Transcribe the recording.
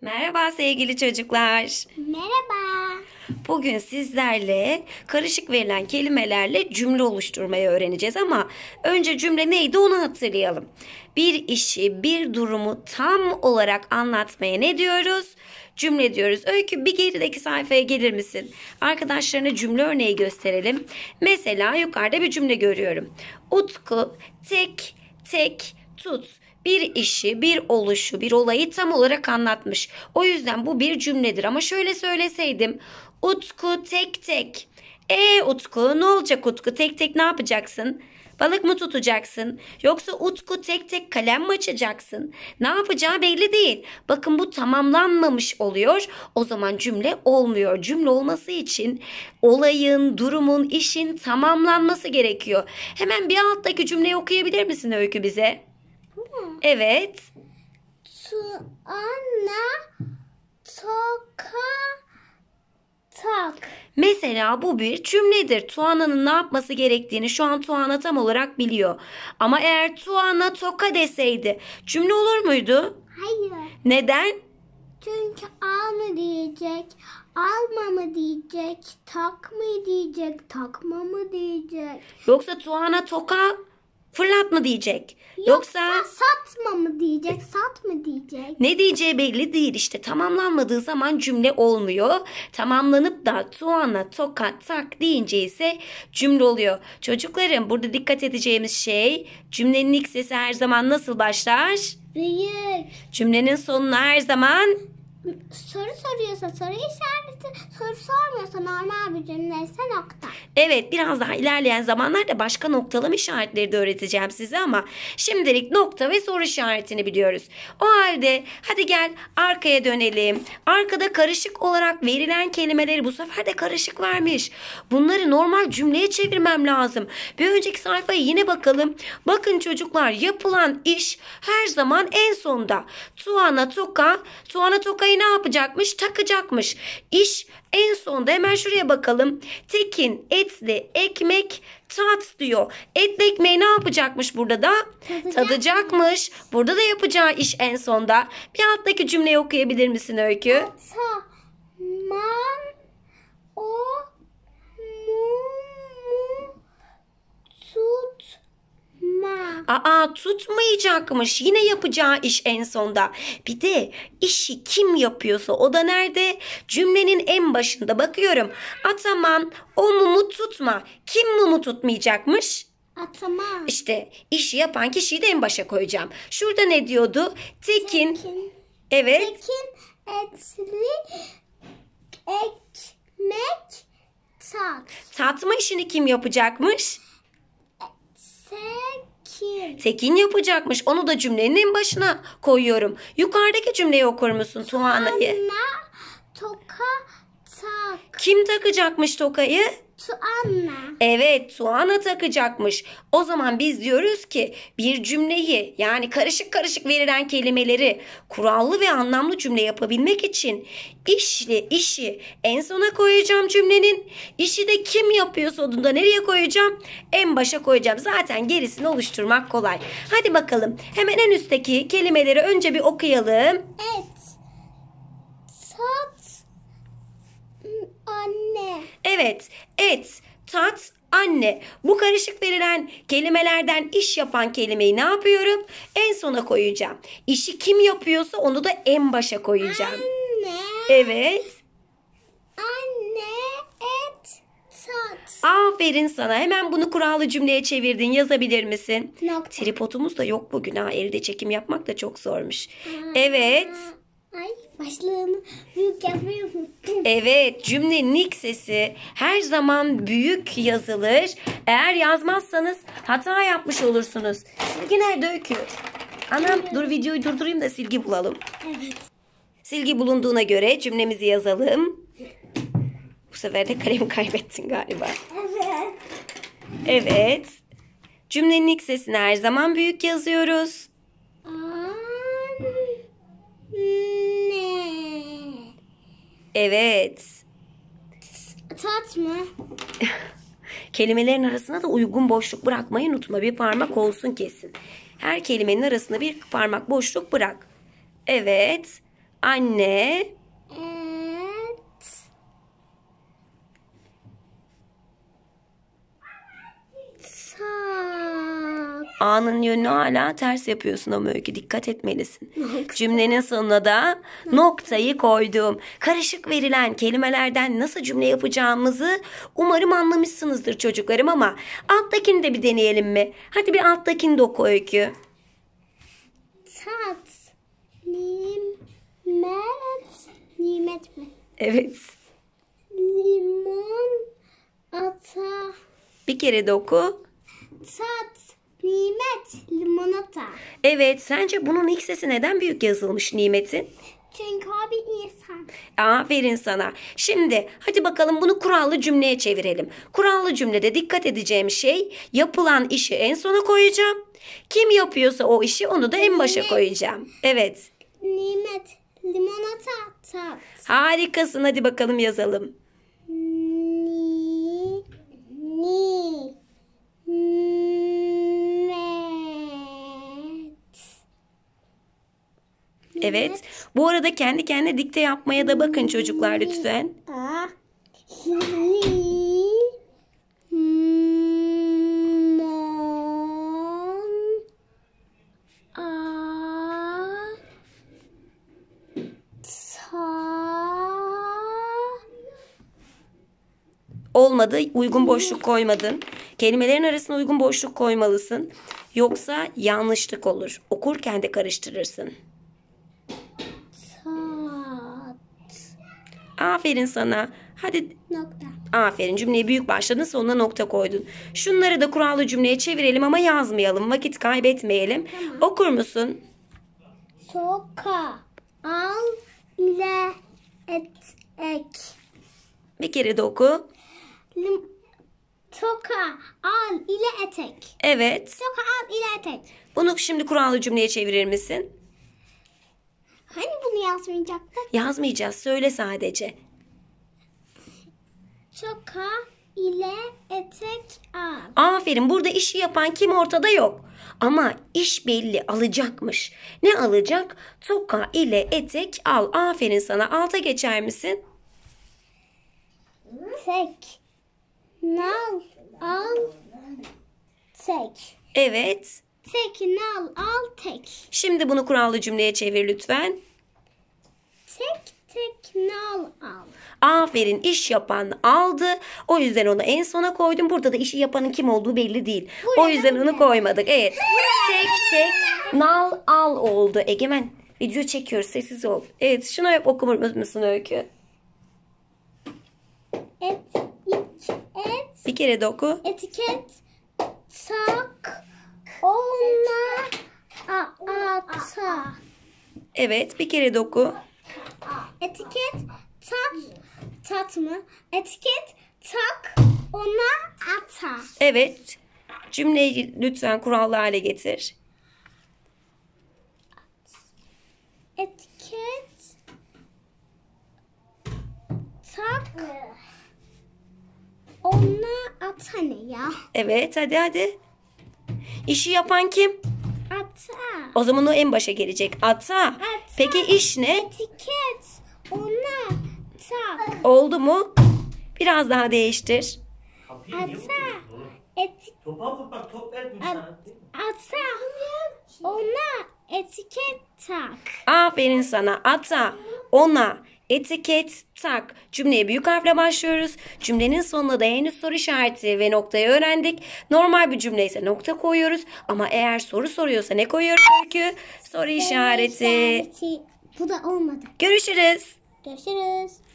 Merhaba sevgili çocuklar. Merhaba. Bugün sizlerle karışık verilen kelimelerle cümle oluşturmayı öğreneceğiz ama önce cümle neydi onu hatırlayalım. Bir işi, bir durumu tam olarak anlatmaya ne diyoruz? Cümle diyoruz. Öykü bir gerideki sayfaya gelir misin? Arkadaşlarına cümle örneği gösterelim. Mesela yukarıda bir cümle görüyorum. Utku tek tek tut bir işi, bir oluşu, bir olayı tam olarak anlatmış. O yüzden bu bir cümledir ama şöyle söyleseydim. Utku tek tek. E Utku ne olacak Utku tek tek ne yapacaksın? Balık mı tutacaksın? Yoksa Utku tek tek kalem mi açacaksın? Ne yapacağı belli değil. Bakın bu tamamlanmamış oluyor. O zaman cümle olmuyor. Cümle olması için olayın, durumun, işin tamamlanması gerekiyor. Hemen bir alttaki cümleyi okuyabilir misin Öykü bize? Evet. Tuana tak. Mesela bu bir cümledir. Tuana'nın ne yapması gerektiğini şu an Tuana tam olarak biliyor. Ama eğer Tuana toka deseydi cümle olur muydu? Hayır. Neden? Çünkü al mı diyecek, alma mı diyecek, tak mı diyecek, takma mı diyecek. Yoksa Tuana toka Fırlat mı diyecek? Yoksa, Yoksa satma mı diyecek, sat mı diyecek? ne diyeceği belli değil işte. Tamamlanmadığı zaman cümle olmuyor. Tamamlanıp da tuana, tokat, tak deyince ise cümle oluyor. Çocuklarım burada dikkat edeceğimiz şey cümlenin ilk sesi her zaman nasıl başlar? Büyük. Cümlenin sonuna her zaman soru soruyorsa soru işareti, soru sormuyorsa normal bir cümleyse nokta. Evet biraz daha ilerleyen zamanlarda başka noktalama işaretleri de öğreteceğim size ama şimdilik nokta ve soru işaretini biliyoruz. O halde hadi gel arkaya dönelim. Arkada karışık olarak verilen kelimeleri bu sefer de karışık vermiş. Bunları normal cümleye çevirmem lazım. Bir önceki sayfaya yine bakalım. Bakın çocuklar yapılan iş her zaman en sonda. Tuana Toka, Tuana Toka'yı ne yapacakmış? Takacakmış. İş en sonda hemen şuraya bakalım. Tekin etli ekmek tat diyor. Etli ekmeği ne yapacakmış burada da? Tadacakmış. Burada da yapacağı iş en sonda. Bir alttaki cümleyi okuyabilir misin Öykü? Saman o Aa tutmayacakmış. Yine yapacağı iş en sonda. Bir de işi kim yapıyorsa o da nerede? Cümlenin en başında bakıyorum. Ataman o mumu tutma. Kim mumu tutmayacakmış? Ataman. İşte işi yapan kişiyi de en başa koyacağım. Şurada ne diyordu? Tekin. Tekin. Evet. Tekin etli ekmek tat. Tatma işini kim yapacakmış? Sen Tekin. yapacakmış. Onu da cümlenin başına koyuyorum. Yukarıdaki cümleyi okur musun Tuana'yı? Tuana toka tak. Kim takacakmış tokayı? Tuana. Evet Tuana takacakmış. O zaman biz diyoruz ki bir cümleyi yani karışık karışık verilen kelimeleri kurallı ve anlamlı cümle yapabilmek için işli işi en sona koyacağım cümlenin. İşi de kim yapıyor sonunda nereye koyacağım? En başa koyacağım. Zaten gerisini oluşturmak kolay. Hadi bakalım hemen en üstteki kelimeleri önce bir okuyalım. Evet. Evet, et, tat, anne. Bu karışık verilen kelimelerden iş yapan kelimeyi ne yapıyorum? En sona koyacağım. İşi kim yapıyorsa onu da en başa koyacağım. Anne. Evet. Anne, et, tat. Aferin sana. Hemen bunu kurallı cümleye çevirdin. Yazabilir misin? Nokta. Tripodumuz da yok bugün ha. Elde çekim yapmak da çok zormuş. Aa, evet. Ay. Başlığını büyük yazmayı unuttum. Evet cümlenin ilk sesi her zaman büyük yazılır. Eğer yazmazsanız hata yapmış olursunuz. Silgi nerede öykü? Anam dur videoyu durdurayım da silgi bulalım. Evet. Silgi bulunduğuna göre cümlemizi yazalım. Bu sefer de kalem kaybettin galiba. Evet. Evet. Cümlenin ilk sesini her zaman büyük yazıyoruz. Aa. Evet. Tat mı? Kelimelerin arasına da uygun boşluk bırakmayı unutma. Bir parmak olsun kesin. Her kelimenin arasına bir parmak boşluk bırak. Evet. Anne. Hmm. A'nın yönünü hala ters yapıyorsun ama öyle ki dikkat etmelisin. Cümlenin sonuna da noktayı koydum. Karışık verilen kelimelerden nasıl cümle yapacağımızı umarım anlamışsınızdır çocuklarım ama alttakini de bir deneyelim mi? Hadi bir alttakini de oku öykü. Tat, nimet, nimet mi? Evet. Limon, ata. Bir kere de oku. Tat, Nimet limonata. Evet sence bunun ilk sesi neden büyük yazılmış Nimet'in? Çünkü o bir insan. Aferin sana. Şimdi hadi bakalım bunu kurallı cümleye çevirelim. Kurallı cümlede dikkat edeceğim şey yapılan işi en sona koyacağım. Kim yapıyorsa o işi onu da en başa koyacağım. Evet. Nimet limonata tat. Harikasın hadi bakalım yazalım. Evet. Bu arada kendi kendine dikte yapmaya da bakın çocuklar lütfen. Olmadı uygun boşluk koymadın. Kelimelerin arasına uygun boşluk koymalısın. Yoksa yanlışlık olur. Okurken de karıştırırsın. Aferin sana. Hadi. Nokta. Aferin cümleye büyük başladın sonuna nokta koydun. Şunları da kurallı cümleye çevirelim ama yazmayalım. Vakit kaybetmeyelim. Tamam. Okur musun? Soka al ile et ek. Bir kere de oku. Lim, toka al ile etek. Evet. Soka al ile etek. Bunu şimdi kurallı cümleye çevirir misin? Hani bunu yazmayacaktık? Yazmayacağız. Söyle sadece. Şoka ile etek al. Aferin. Burada işi yapan kim ortada yok. Ama iş belli alacakmış. Ne alacak? Toka ile etek al. Aferin sana. Alta geçer misin? Tek. Nal al tek. Evet. Tek nal al tek. Şimdi bunu kurallı cümleye çevir lütfen tek tek nal al. Aferin iş yapan aldı. O yüzden onu en sona koydum. Burada da işi yapanın kim olduğu belli değil. Buraya o yüzden onu koymadık. Evet. tek tek nal al oldu. Egemen video çekiyoruz sessiz ol. Evet şuna yap okumur musun Öykü? Et, ik, et. Bir kere de oku. Etiket tak ona ata. Evet bir kere de oku etiket tak tat mı? Etiket tak ona ata. Evet. Cümleyi lütfen kurallı hale getir. Etiket tak ona ata ne ya? Evet hadi hadi. İşi yapan kim? Ata. O zaman o en başa gelecek. Ata. Ata. Peki iş ne? Etiket. Oldu mu? Biraz daha değiştir. Ata, niye Topa bak top verdim sana. Ona etiket tak. Aferin sana. Ata, ona, etiket, tak. Cümleye büyük harfle başlıyoruz. Cümlenin sonunda da henüz soru işareti ve noktayı öğrendik. Normal bir cümle nokta koyuyoruz. Ama eğer soru soruyorsa ne koyuyoruz Çünkü Soru işareti. İşareti. Bu da olmadı. Görüşürüz. Görüşürüz.